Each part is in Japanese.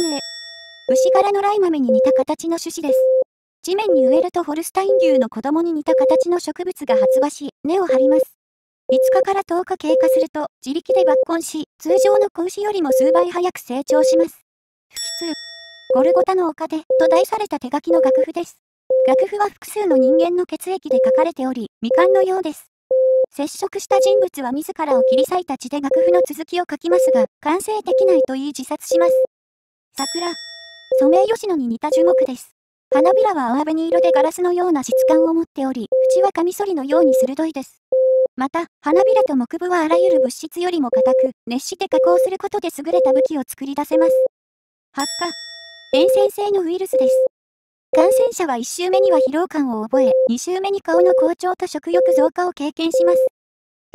マ牛柄のライ豆に似た形の種子です。地面に植えるとホルスタイン牛の子供に似た形の植物が発芽し、根を張ります。5日から10日経過すると、自力で抜根し、通常の子牛よりも数倍早く成長します。不吉ゴルゴタの丘で、と題された手書きの楽譜です。楽譜は複数の人間の血液で書かれており、未完のようです。接触した人物は自らを切り裂いた血で楽譜の続きを書きますが、完成できないと言い自殺します。桜。ソメイヨシノに似た樹木です。花びらは青紅色でガラスのような質感を持っており、縁はカミソリのように鋭いです。また、花びらと木部はあらゆる物質よりも硬く、熱して加工することで優れた武器を作り出せます。発火。伝染性のウイルスです。感染者は1週目には疲労感を覚え、2週目に顔の好調と食欲増加を経験します。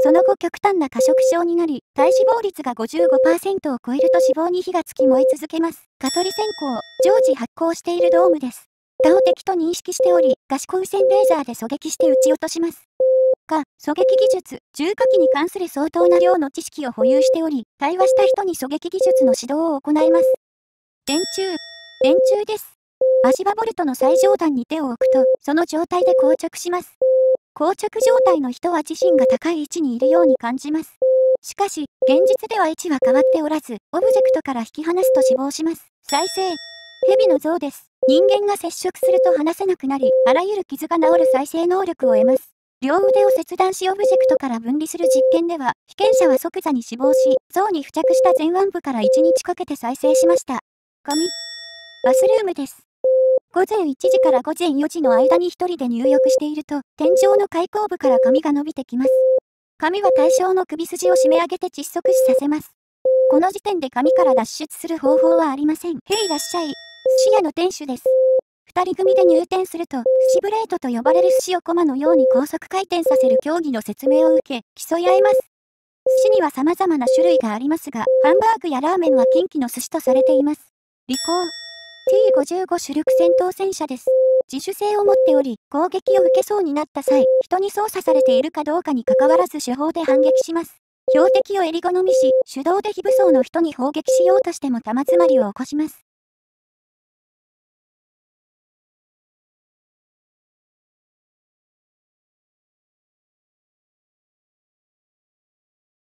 その後極端な過食症になり、体脂肪率が55%を超えると脂肪に火がつき燃え続けます。蚊取り線香、常時発光しているドームです。蚊を敵と認識しており、ガシ光線レーザーで狙撃して撃ち落とします。か、狙撃技術、重火器に関する相当な量の知識を保有しており、対話した人に狙撃技術の指導を行います。電柱、電柱です。足場ボルトの最上段に手を置くと、その状態で硬直します。硬着状態の人は自身が高い位置にいるように感じます。しかし、現実では位置は変わっておらず、オブジェクトから引き離すと死亡します。再生。蛇の像です。人間が接触すると話せなくなり、あらゆる傷が治る再生能力を得ます。両腕を切断しオブジェクトから分離する実験では、被験者は即座に死亡し、像に付着した前腕部から1日かけて再生しました。紙。バスルームです。午前1時から午前4時の間に1人で入浴していると、天井の開口部から髪が伸びてきます。髪は対象の首筋を締め上げて窒息死させます。この時点で髪から脱出する方法はありません。へいらっしゃい。寿司屋の店主です。二人組で入店すると、寿司ブレードと呼ばれる寿司をコマのように高速回転させる競技の説明を受け、競い合います。寿司には様々な種類がありますが、ハンバーグやラーメンは近畿の寿司とされています。離婚 T55 主力戦闘戦車です。自主性を持っており、攻撃を受けそうになった際、人に操作されているかどうかに関わらず手法で反撃します。標的を襟好みし、手動で非武装の人に砲撃しようとしても弾詰まりを起こします。